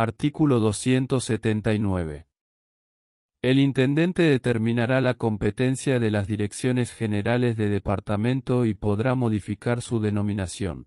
Artículo 279. El intendente determinará la competencia de las direcciones generales de departamento y podrá modificar su denominación.